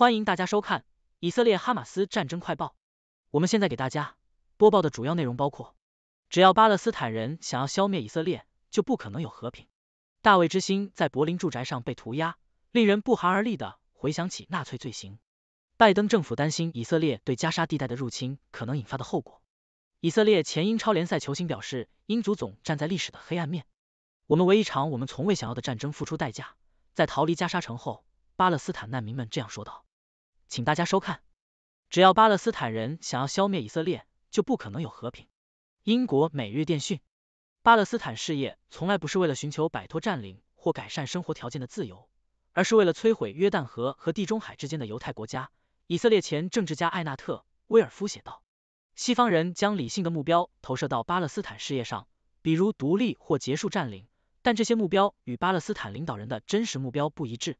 欢迎大家收看《以色列哈马斯战争快报》。我们现在给大家播报的主要内容包括：只要巴勒斯坦人想要消灭以色列，就不可能有和平。大卫之星在柏林住宅上被涂鸦，令人不寒而栗的回想起纳粹罪行。拜登政府担心以色列对加沙地带的入侵可能引发的后果。以色列前英超联赛球星表示：“英足总站在历史的黑暗面，我们为一场我们从未想要的战争付出代价。”在逃离加沙城后，巴勒斯坦难民们这样说道。请大家收看。只要巴勒斯坦人想要消灭以色列，就不可能有和平。英国《每日电讯》：巴勒斯坦事业从来不是为了寻求摆脱占领或改善生活条件的自由，而是为了摧毁约旦河和地中海之间的犹太国家。以色列前政治家艾纳特·威尔夫写道：“西方人将理性的目标投射到巴勒斯坦事业上，比如独立或结束占领，但这些目标与巴勒斯坦领导人的真实目标不一致。”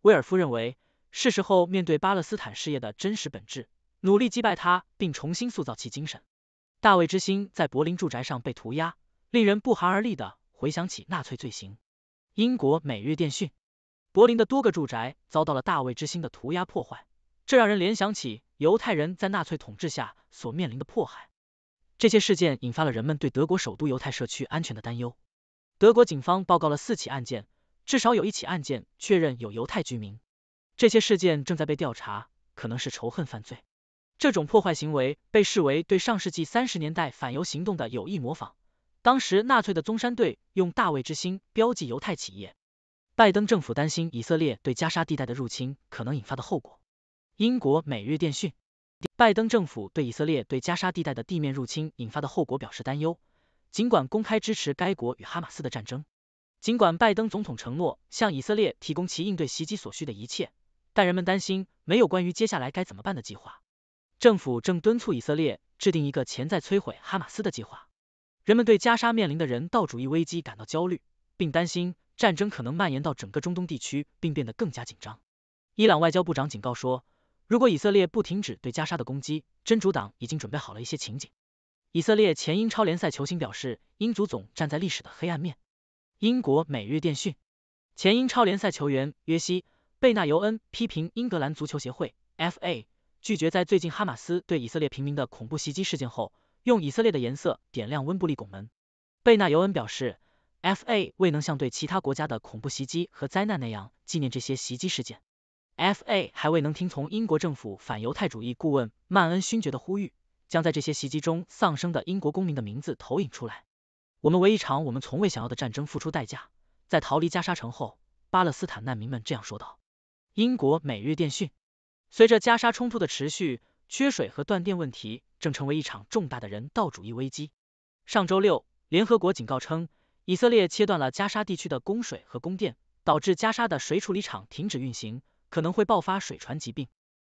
威尔夫认为。是时候面对巴勒斯坦事业的真实本质，努力击败它，并重新塑造其精神。大卫之星在柏林住宅上被涂鸦，令人不寒而栗的回想起纳粹罪行。英国每日电讯，柏林的多个住宅遭到了大卫之星的涂鸦破坏，这让人联想起犹太人在纳粹统治下所面临的迫害。这些事件引发了人们对德国首都犹太社区安全的担忧。德国警方报告了四起案件，至少有一起案件确认有犹太居民。这些事件正在被调查，可能是仇恨犯罪。这种破坏行为被视为对上世纪三十年代反犹行动的有意模仿。当时纳粹的宗山队用大卫之星标记犹太企业。拜登政府担心以色列对加沙地带的入侵可能引发的后果。英国《每日电讯》：拜登政府对以色列对加沙地带的地面入侵引发的后果表示担忧，尽管公开支持该国与哈马斯的战争，尽管拜登总统承诺向以色列提供其应对袭击所需的一切。但人们担心没有关于接下来该怎么办的计划。政府正敦促以色列制定一个潜在摧毁哈马斯的计划。人们对加沙面临的人道主义危机感到焦虑，并担心战争可能蔓延到整个中东地区，并变得更加紧张。伊朗外交部长警告说，如果以色列不停止对加沙的攻击，真主党已经准备好了一些情景。以色列前英超联赛球星表示，英足总站在历史的黑暗面。英国每日电讯，前英超联赛球员约西。贝纳尤恩批评英格兰足球协会 （FA） 拒绝在最近哈马斯对以色列平民的恐怖袭击事件后，用以色列的颜色点亮温布利拱门。贝纳尤恩表示，FA 未能像对其他国家的恐怖袭击和灾难那样纪念这些袭击事件。FA 还未能听从英国政府反犹太主义顾问曼恩勋爵的呼吁，将在这些袭击中丧生的英国公民的名字投影出来。我们为一场我们从未想要的战争付出代价。在逃离加沙城后，巴勒斯坦难民们这样说道。英国每日电讯，随着加沙冲突的持续，缺水和断电问题正成为一场重大的人道主义危机。上周六，联合国警告称，以色列切断了加沙地区的供水和供电，导致加沙的水处理厂停止运行，可能会爆发水传疾病。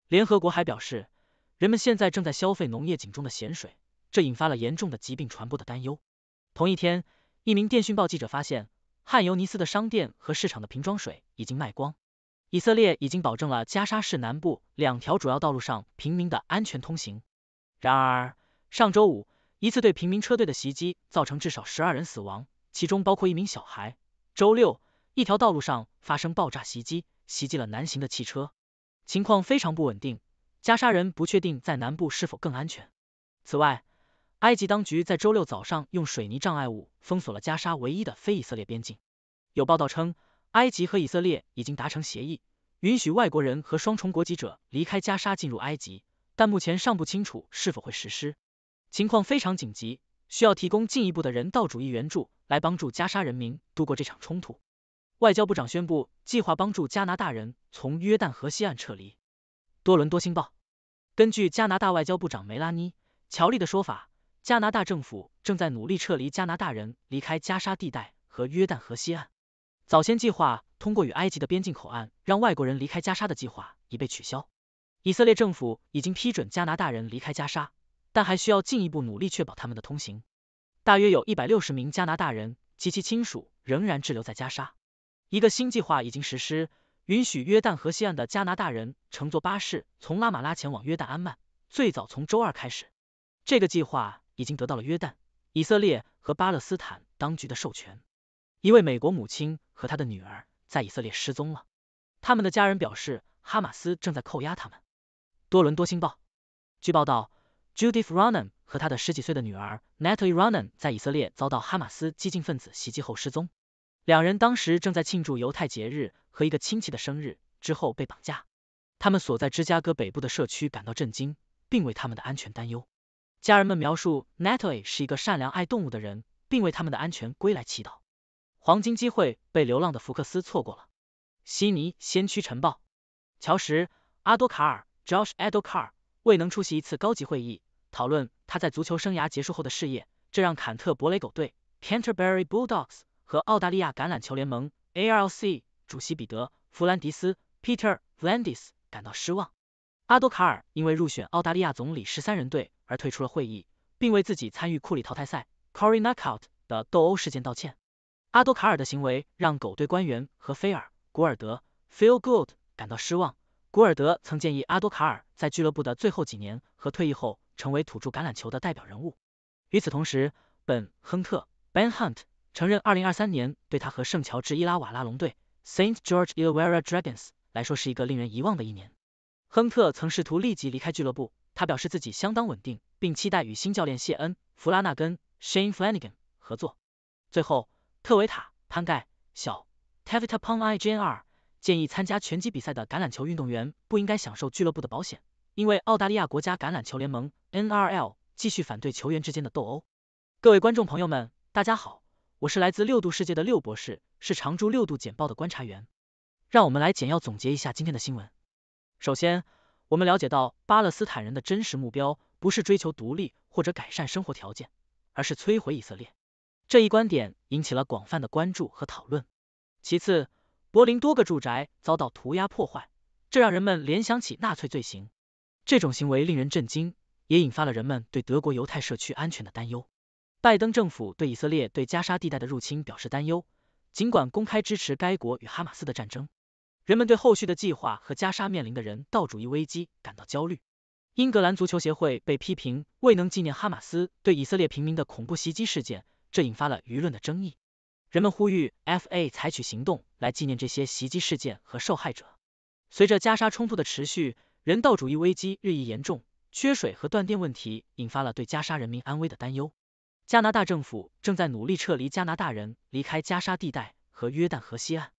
联合国还表示，人们现在正在消费农业井中的咸水，这引发了严重的疾病传播的担忧。同一天，一名电讯报记者发现，汉尤尼斯的商店和市场的瓶装水已经卖光。以色列已经保证了加沙市南部两条主要道路上平民的安全通行。然而，上周五一次对平民车队的袭击造成至少十二人死亡，其中包括一名小孩。周六，一条道路上发生爆炸袭击，袭击了南行的汽车，情况非常不稳定。加沙人不确定在南部是否更安全。此外，埃及当局在周六早上用水泥障碍物封锁了加沙唯一的非以色列边境。有报道称。埃及和以色列已经达成协议，允许外国人和双重国籍者离开加沙进入埃及，但目前尚不清楚是否会实施。情况非常紧急，需要提供进一步的人道主义援助来帮助加沙人民度过这场冲突。外交部长宣布计划帮助加拿大人从约旦河西岸撤离。多伦多星报根据加拿大外交部长梅拉妮·乔利的说法，加拿大政府正在努力撤离加拿大人离开加沙地带和约旦河西岸。早先计划通过与埃及的边境口岸让外国人离开加沙的计划已被取消。以色列政府已经批准加拿大人离开加沙，但还需要进一步努力确保他们的通行。大约有一百六十名加拿大人及其亲属仍然滞留在加沙。一个新计划已经实施，允许约旦河西岸的加拿大人乘坐巴士从拉马拉前往约旦安曼，最早从周二开始。这个计划已经得到了约旦、以色列和巴勒斯坦当局的授权。一位美国母亲和他的女儿在以色列失踪了，他们的家人表示，哈马斯正在扣押他们。多伦多星报，据报道，Judith r o n a n 和她的十几岁的女儿 Natalie r o n a n 在以色列遭到哈马斯激进分子袭击后失踪。两人当时正在庆祝犹太节日和一个亲戚的生日，之后被绑架。他们所在芝加哥北部的社区感到震惊，并为他们的安全担忧。家人们描述 Natalie 是一个善良、爱动物的人，并为他们的安全归来祈祷。黄金机会被流浪的福克斯错过了。悉尼先驱晨报，乔什阿多卡尔 （Josh Ado Car） 未能出席一次高级会议，讨论他在足球生涯结束后的事业，这让坎特伯雷狗队 （Canterbury Bulldogs） 和澳大利亚橄榄球联盟 a r l c 主席彼得弗兰迪斯 （Peter v l a n d i s 感到失望。阿多卡尔因为入选澳大利亚总理十三人队而退出了会议，并为自己参与库里淘汰赛 （Cory Knockout） 的斗殴事件道歉。阿多卡尔的行为让狗队官员和菲尔·古尔德 f e e l g o o d 感到失望。古尔德曾建议阿多卡尔在俱乐部的最后几年和退役后成为土著橄榄球的代表人物。与此同时，本·亨特 （Ben Hunt） 承认，二零二三年对他和圣乔治伊拉瓦拉龙队 （Saint George Illawarra Dragons） 来说是一个令人遗忘的一年。亨特曾试图立即离开俱乐部，他表示自己相当稳定，并期待与新教练谢恩·弗拉纳根 （Shane Flanagan） 合作。最后。特维塔·潘盖（小 Tavita p o n g a i Jr.） 建议参加拳击比赛的橄榄球运动员不应该享受俱乐部的保险，因为澳大利亚国家橄榄球联盟 （NRL） 继续反对球员之间的斗殴。各位观众朋友们，大家好，我是来自六度世界的六博士，是常驻六度简报的观察员。让我们来简要总结一下今天的新闻。首先，我们了解到巴勒斯坦人的真实目标不是追求独立或者改善生活条件，而是摧毁以色列。这一观点引起了广泛的关注和讨论。其次，柏林多个住宅遭到涂鸦破坏，这让人们联想起纳粹罪行。这种行为令人震惊，也引发了人们对德国犹太社区安全的担忧。拜登政府对以色列对加沙地带的入侵表示担忧，尽管公开支持该国与哈马斯的战争。人们对后续的计划和加沙面临的人道主义危机感到焦虑。英格兰足球协会被批评未能纪念哈马斯对以色列平民的恐怖袭击事件。这引发了舆论的争议，人们呼吁 F A 采取行动来纪念这些袭击事件和受害者。随着加沙冲突的持续，人道主义危机日益严重，缺水和断电问题引发了对加沙人民安危的担忧。加拿大政府正在努力撤离加拿大人离开加沙地带和约旦河西岸。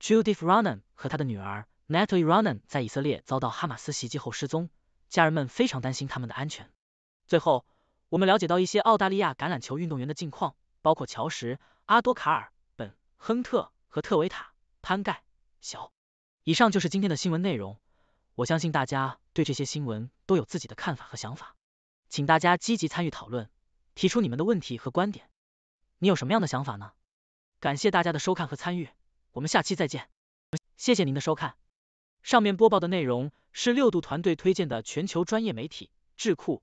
Judith r o n n 和他的女儿 Natalie r o n n 在以色列遭到哈马斯袭击后失踪，家人们非常担心他们的安全。最后。我们了解到一些澳大利亚橄榄球运动员的近况，包括乔什、阿多卡尔、本、亨特和特维塔潘盖小。以上就是今天的新闻内容，我相信大家对这些新闻都有自己的看法和想法，请大家积极参与讨论，提出你们的问题和观点。你有什么样的想法呢？感谢大家的收看和参与，我们下期再见。谢谢您的收看，上面播报的内容是六度团队推荐的全球专业媒体智库。